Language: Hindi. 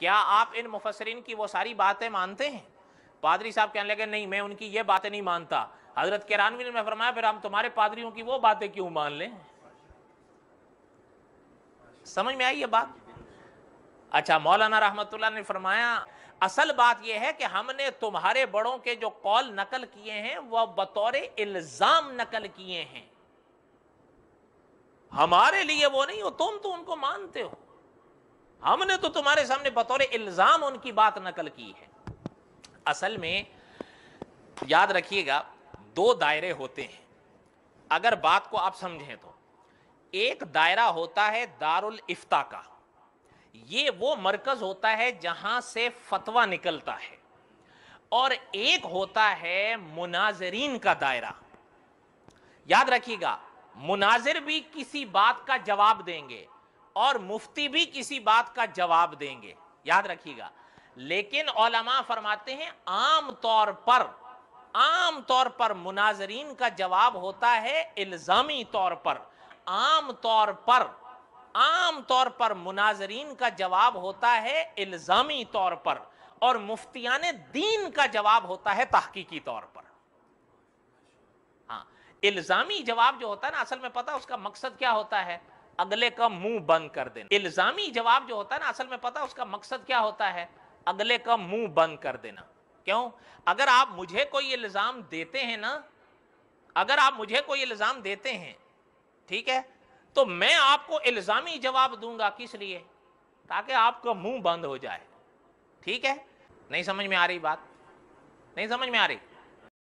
क्या आप इन मुफसरिन की वो सारी बातें मानते हैं पादरी साहब कहने लगे नहीं मैं उनकी ये बातें नहीं मानता हजरत केरानवी ने फरमाया फिर हम तुम्हारे पादरियों की वो बातें क्यों मान लें समझ में आई ये बात अच्छा मौलाना रहमतुल्लाह ने फरमाया असल बात यह है कि हमने तुम्हारे बड़ों के जो कौल नकल किए हैं वह बतौर इल्जाम नकल किए हैं हमारे लिए वो नहीं हो तुम तो उनको मानते हो हमने तो तुम्हारे सामने बतौर इल्जाम उनकी बात नकल की है असल में याद रखिएगा दो दायरे होते हैं अगर बात को आप समझें तो एक दायरा होता है दारुल इफ्ता का ये वो मरकज होता है जहां से फतवा निकलता है और एक होता है मुनाजरीन का दायरा याद रखिएगा मुनाजिर भी किसी बात का जवाब देंगे और मुफ्ती भी किसी बात का जवाब देंगे याद रखिएगा लेकिन ओलमा फरमाते हैं आम तौर पर आम तौर पर मुनाजरीन का जवाब होता है इल्ज़ामी तौर पर आम तौर पर आम तौर पर मुनाजरीन का जवाब होता है इल्ज़ामी तौर पर और मुफ्तियान दीन का जवाब होता है तहकीकी तौर पर हाँ इल्ज़ामी जवाब जो होता है ना असल में पता उसका मकसद क्या होता है अगले का मुंह बंद कर देना इल्जामी जवाब जो होता है ना असल में पता उसका मकसद क्या होता है अगले का मुंह बंद कर देना क्यों अगर आप मुझे कोई इल्ज़ाम देते हैं ना अगर आप मुझे कोई इल्ज़ाम देते हैं ठीक है तो मैं आपको इल्ज़ामी जवाब दूंगा किस लिए ताकि आपका मुंह बंद हो जाए ठीक है नहीं समझ में आ रही बात नहीं समझ में आ रही